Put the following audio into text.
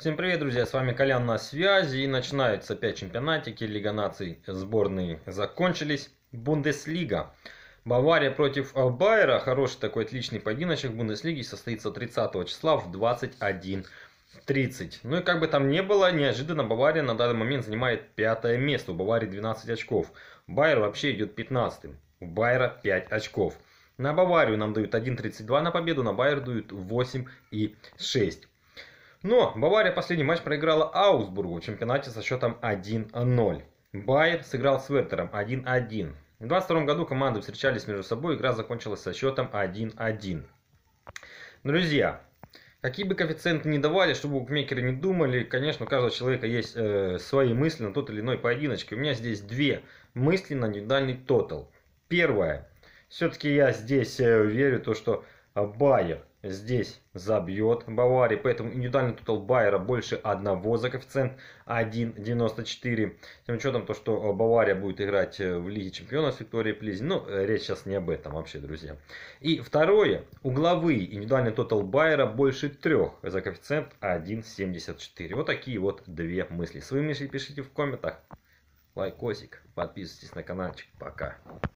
Всем привет, друзья! С вами Колян на связи. И начинаются опять чемпионатики. Лига наций сборные закончились. Бундеслига. Бавария против Байера. Хороший такой отличный поединочек в Бундеслиге состоится 30 числа в 21 30. Ну и как бы там ни было, неожиданно Бавария на данный момент занимает пятое место. У Баварии 12 очков. Байер вообще идет 15 У Байера 5 очков. На Баварию нам дают 1.32 на победу, на Байер дают 8 и 6. Но Бавария последний матч проиграла Аусбургу в чемпионате со счетом 1-0. Байер сыграл с Вертером 1-1. В 22 году команды встречались между собой, игра закончилась со счетом 1-1. Друзья, какие бы коэффициенты ни давали, чтобы букмекеры не думали, конечно, у каждого человека есть э, свои мысли на тот или иной поединочке. У меня здесь две мысли на индивидуальный тотал. Первое. Все-таки я здесь э, верю в то, что э, Байер здесь забьет Бавария. Поэтому индивидуальный тотал Байера больше одного за коэффициент 1.94. С тем учетом то, что Бавария будет играть э, в Лиге Чемпионов с Викторией Плизин. Ну, э, речь сейчас не об этом вообще, друзья. И второе. Угловые индивидуальный тотал Байера больше трех за коэффициент 1.74. Вот такие вот две мысли. Свои мысли пишите в комментах. Лайкосик, подписывайтесь на каналчик. Пока.